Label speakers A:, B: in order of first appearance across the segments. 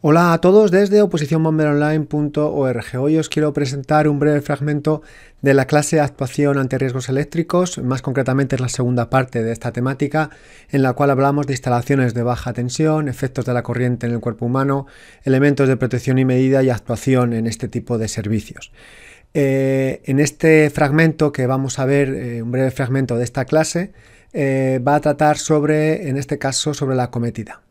A: Hola a todos desde oposiciónbomberonline.org. Hoy os quiero presentar un breve fragmento de la clase de Actuación ante riesgos eléctricos, más concretamente es la segunda parte de esta temática, en la cual hablamos de instalaciones de baja tensión, efectos de la corriente en el cuerpo humano, elementos de protección y medida y actuación en este tipo de servicios. Eh, en este fragmento que vamos a ver, eh, un breve fragmento de esta clase, eh, va a tratar sobre, en este caso, sobre la cometida.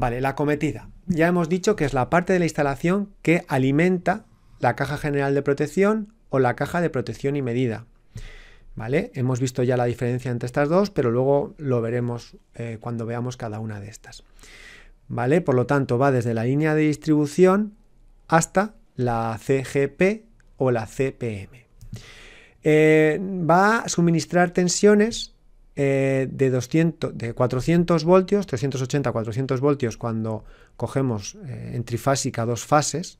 A: Vale, la cometida. Ya hemos dicho que es la parte de la instalación que alimenta la caja general de protección o la caja de protección y medida. ¿Vale? Hemos visto ya la diferencia entre estas dos, pero luego lo veremos eh, cuando veamos cada una de estas. ¿Vale? Por lo tanto, va desde la línea de distribución hasta la CGP o la CPM. Eh, va a suministrar tensiones eh, de, 200, de 400 voltios, 380-400 voltios cuando cogemos eh, en trifásica dos fases,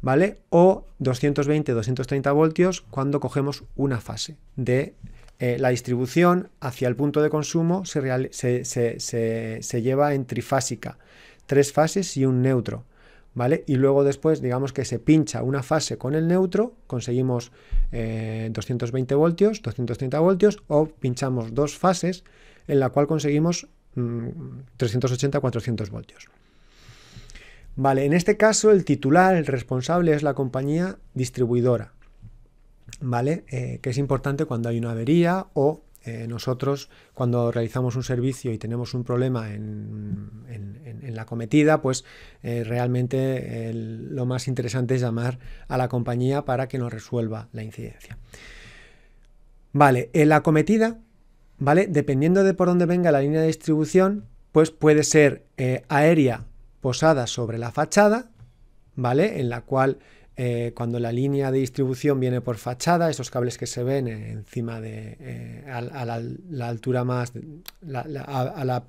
A: ¿vale? O 220-230 voltios cuando cogemos una fase de eh, la distribución hacia el punto de consumo se, se lleva en trifásica, tres fases y un neutro. ¿vale? Y luego después, digamos que se pincha una fase con el neutro, conseguimos 220 eh, voltios, 230 voltios, o pinchamos dos fases en la cual conseguimos 380-400 mm, voltios. Vale, en este caso el titular, el responsable es la compañía distribuidora, ¿vale? Eh, que es importante cuando hay una avería o eh, nosotros cuando realizamos un servicio y tenemos un problema en, la cometida, pues eh, realmente lo más interesante es llamar a la compañía para que nos resuelva la incidencia. Vale, en la cometida, ¿vale? Dependiendo de por dónde venga la línea de distribución, pues puede ser eh, aérea posada sobre la fachada, ¿vale? En la cual eh, cuando la línea de distribución viene por fachada, esos cables que se ven eh, encima de eh, la, altura más, a,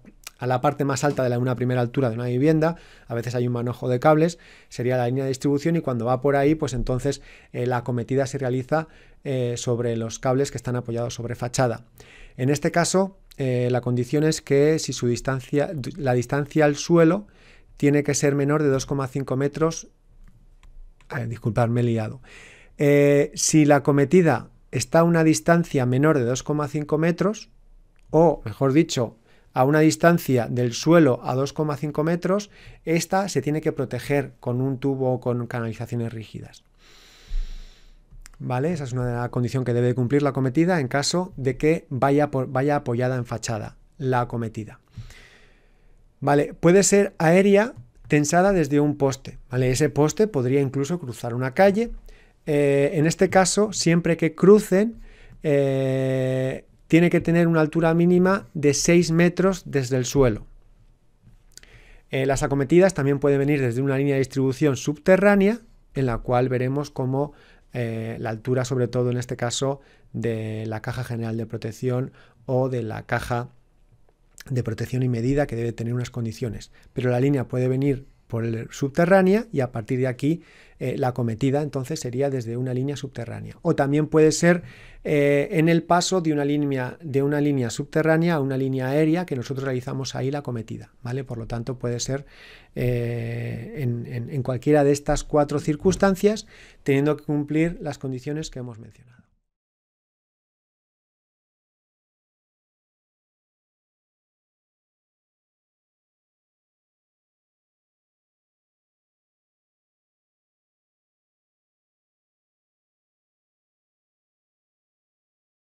A: la, parte más alta de la, una primera altura de una vivienda, a veces hay un manojo de cables, sería la línea de distribución y cuando va por ahí, pues entonces la acometida se realiza sobre los cables que están apoyados sobre fachada. En este caso, la condición es que si su distancia, la distancia al suelo tiene que ser menor de 2,5 metros disculparme liado. Eh, si la cometida está a una distancia menor de 2,5 metros, o mejor dicho, a una distancia del suelo a 2,5 metros, esta se tiene que proteger con un tubo con canalizaciones rígidas. ¿Vale? Esa es una condición que debe cumplir la cometida en caso de que vaya, por, vaya apoyada en fachada la acometida. ¿Vale? Puede ser aérea tensada desde un poste. ¿vale? Ese poste podría incluso cruzar una calle. Eh, en este caso, siempre que crucen, eh, tiene que tener una altura mínima de 6 metros desde el suelo. Eh, las acometidas también pueden venir desde una línea de distribución subterránea, en la cual veremos cómo la altura, sobre todo en este caso, de la caja general de protección o de la caja de protección y medida que debe tener unas condiciones. Pero la línea puede venir por el subterránea y a partir de aquí eh, la cometida entonces sería desde una línea subterránea. O también puede ser eh, en el paso de una, línea, de una línea subterránea a una línea aérea que nosotros realizamos ahí la cometida, ¿vale? Por lo tanto puede ser eh, en cualquiera de estas cuatro circunstancias teniendo que cumplir las condiciones que hemos mencionado.